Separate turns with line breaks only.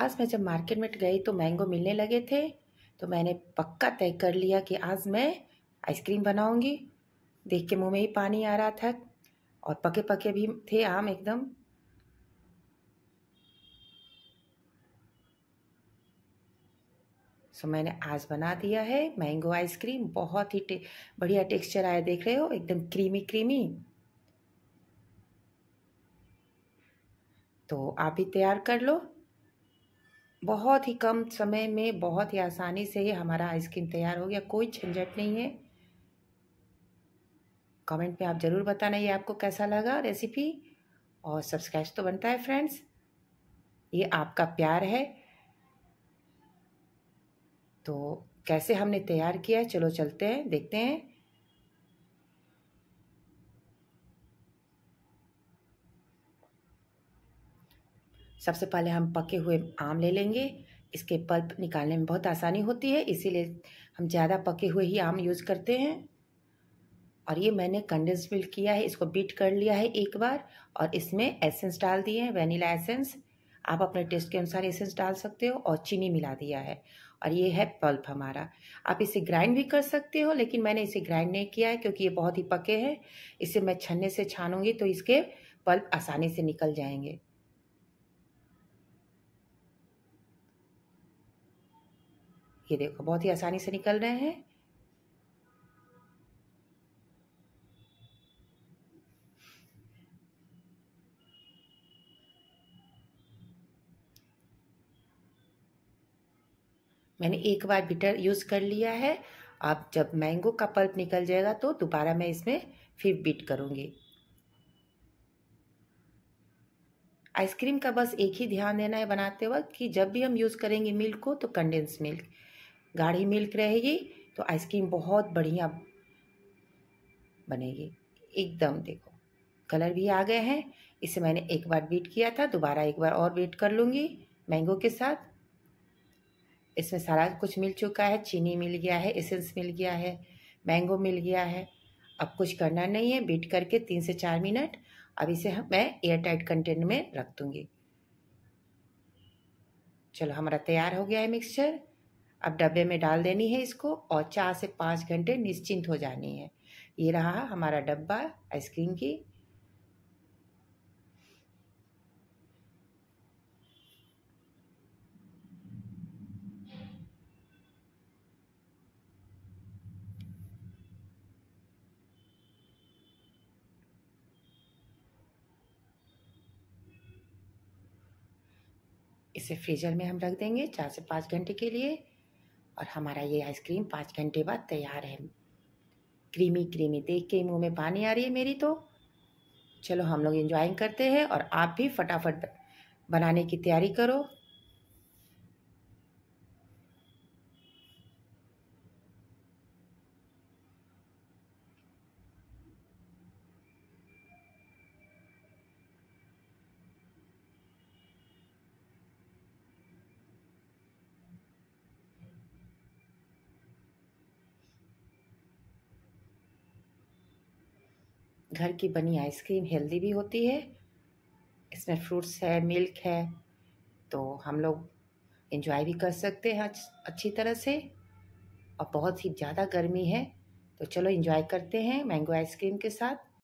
आज मैं जब मार्केट में गई तो मैंगो मिलने लगे थे तो मैंने पक्का तय कर लिया कि आज मैं आइसक्रीम बनाऊंगी देख के मुंह में ही पानी आ रहा था और पके पके भी थे आम एकदम सो मैंने आज बना दिया है मैंगो आइसक्रीम बहुत ही टे, बढ़िया टेक्सचर आया देख रहे हो एकदम क्रीमी क्रीमी तो आप भी तैयार कर लो बहुत ही कम समय में बहुत ही आसानी से ही हमारा आइसक्रीम तैयार हो गया कोई झंझट नहीं है कमेंट में आप ज़रूर बताना ये आपको कैसा लगा रेसिपी और सब्सक्राइब तो बनता है फ्रेंड्स ये आपका प्यार है तो कैसे हमने तैयार किया है चलो चलते हैं देखते हैं सबसे पहले हम पके हुए आम ले लेंगे इसके पल्प निकालने में बहुत आसानी होती है इसीलिए हम ज़्यादा पके हुए ही आम यूज़ करते हैं और ये मैंने कंडेंस मिल्क किया है इसको बीट कर लिया है एक बार और इसमें एसेंस डाल दिए हैं वेनिला एसेंस आप अपने टेस्ट के अनुसार एसेंस डाल सकते हो और चीनी मिला दिया है और ये है पल्प हमारा आप इसे ग्राइंड भी कर सकते हो लेकिन मैंने इसे ग्राइंड नहीं किया है क्योंकि ये बहुत ही पके हैं इसे मैं छन्ने से छानूंगी तो इसके पल्प आसानी से निकल जाएंगे ये देखो बहुत ही आसानी से निकल रहे हैं मैंने एक बार बिटर यूज़ कर लिया है आप जब मैंगो का पल्प निकल जाएगा तो दोबारा मैं इसमें फिर बीट करूंगी आइसक्रीम का बस एक ही ध्यान देना है बनाते वक्त कि जब भी हम यूज़ करेंगे मिल्क को तो कंडेंस मिल्क गाढ़ी मिल्क रहेगी तो आइसक्रीम बहुत बढ़िया बनेगी एकदम देखो कलर भी आ गए हैं इसे मैंने एक बार बीट किया था दोबारा एक बार और बीट कर लूँगी मैंगो के साथ इसमें सारा कुछ मिल चुका है चीनी मिल गया है एसेंस मिल गया है मैंगो मिल गया है अब कुछ करना नहीं है बीट करके तीन से चार मिनट अब इसे मैं एयर टाइट कंटेनर में रख दूँगी चलो हमारा तैयार हो गया है मिक्सचर अब डब्बे में डाल देनी है इसको और चार से पाँच घंटे निश्चिंत हो जानी है ये रहा हमारा डब्बा आइसक्रीम की इसे फ्रीजर में हम रख देंगे चार से पाँच घंटे के लिए और हमारा ये आइसक्रीम पाँच घंटे बाद तैयार है क्रीमी क्रीमी देख के मुँह में पानी आ रही है मेरी तो चलो हम लोग इन्जॉय करते हैं और आप भी फटाफट बनाने की तैयारी करो घर की बनी आइसक्रीम हेल्दी भी होती है इसमें फ्रूट्स है मिल्क है तो हम लोग इन्जॉय भी कर सकते हैं अच्छी तरह से और बहुत ही ज़्यादा गर्मी है तो चलो इन्जॉय करते हैं मैंगो आइसक्रीम के साथ